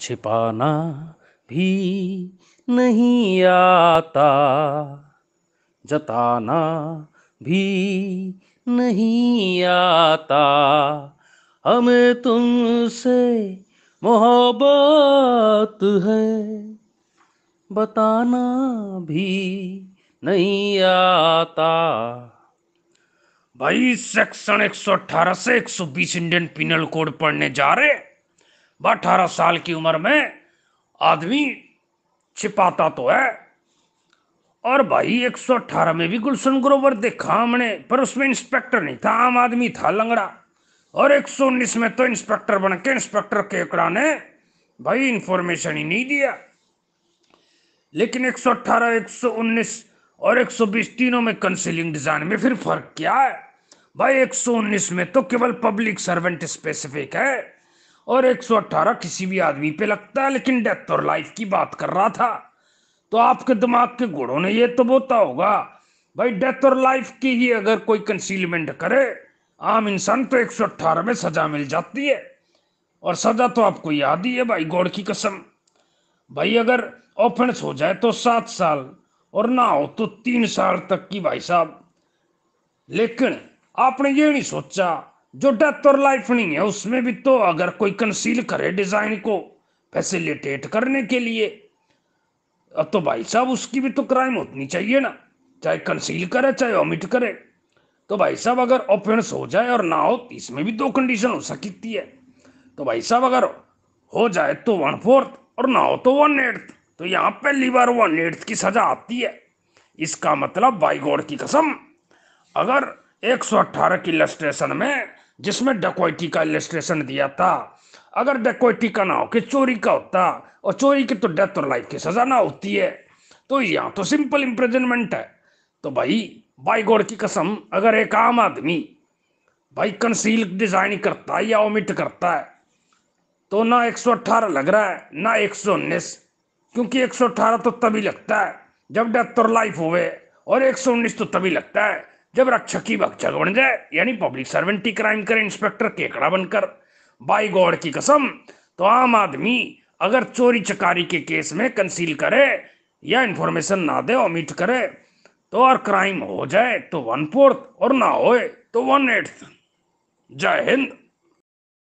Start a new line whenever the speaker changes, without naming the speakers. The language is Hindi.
छिपाना भी नहीं आता जताना भी नहीं आता हमें तुमसे मोहब्बत है बताना भी नहीं आता
भाई सेक्शन 118 से 120 इंडियन पिनल कोड पढ़ने जा रहे अठारह साल की उम्र में आदमी छिपाता तो है और भाई 118 में भी गुलशन ग्रोवर देखा हमने पर उसमें इंस्पेक्टर नहीं था आम आदमी था लंगड़ा और 119 में तो इंस्पेक्टर बन के इंस्पेक्टर केकड़ा ने भाई इंफॉर्मेशन ही नहीं दिया लेकिन 118, 119 और 120 तीनों में कंसीलिंग डिजाइन में फिर फर्क क्या है भाई 119 में तो केवल पब्लिक सर्वेंट स्पेसिफिक है और 118 किसी भी आदमी पे लगता है लेकिन डेथ और लाइफ की बात कर रहा था तो आपके दिमाग के घोड़ों ने ये तो बोता होगा भाई डेथ और लाइफ की ही अगर कोई कंसीलमेंट करे आम इंसान तो 118 में सजा मिल जाती है और सजा तो आपको याद ही है भाई गौड़ की कसम भाई अगर ऑफेंस हो जाए तो सात साल और ना हो तो तीन साल तक की भाई साहब लेकिन आपने ये नहीं सोचा जो डेथ और लाइफ नहीं है उसमें भी तो अगर कोई कंसील करे डिजाइन को फैसिलिटेट करने के लिए तो भाई साहब उसकी भी तो क्राइम होनी चाहिए ना चाहे कंसील करे चाहे ओमिट करे तो भाई साहब अगर ऑफेंस हो जाए और ना हो तो इसमें भी दो कंडीशन हो सकती है तो भाई साहब अगर हो जाए तो वन फोर्थ और ना हो तो वन एट्थ तो यहाँ पहली बार वन एट्थ की सजा आती है इसका मतलब बाई गॉड की कसम अगर 118 की लस्टेशन में जिसमें डकैती का इलेस्ट्रेशन दिया था अगर डकैती का ना हो कि चोरी का होता और चोरी की तो डेथ और लाइफ की सजा ना होती है तो यहाँ तो सिंपल इम्प्रेजनमेंट है तो भाई भाई गौर की कसम अगर एक आम आदमी भाई कंसील डिजाइन करता है या ओमिट करता है तो ना एक लग रहा है ना एक क्योंकि एक तो तभी लगता है जब डेथ और लाइफ हुए और एक तो तभी लगता है जब रक्षक की भक्षक बन जाए यानी पब्लिक सर्वेंट ही क्राइम करे इंस्पेक्टर केकड़ा बनकर बाई गॉड की कसम तो आम आदमी अगर चोरी चकारी के केस में कंसील करे या इंफॉर्मेशन ना दे ओमिट करे तो और क्राइम हो जाए तो वन फोर्थ और ना होए तो वन एट्थ जय हिंद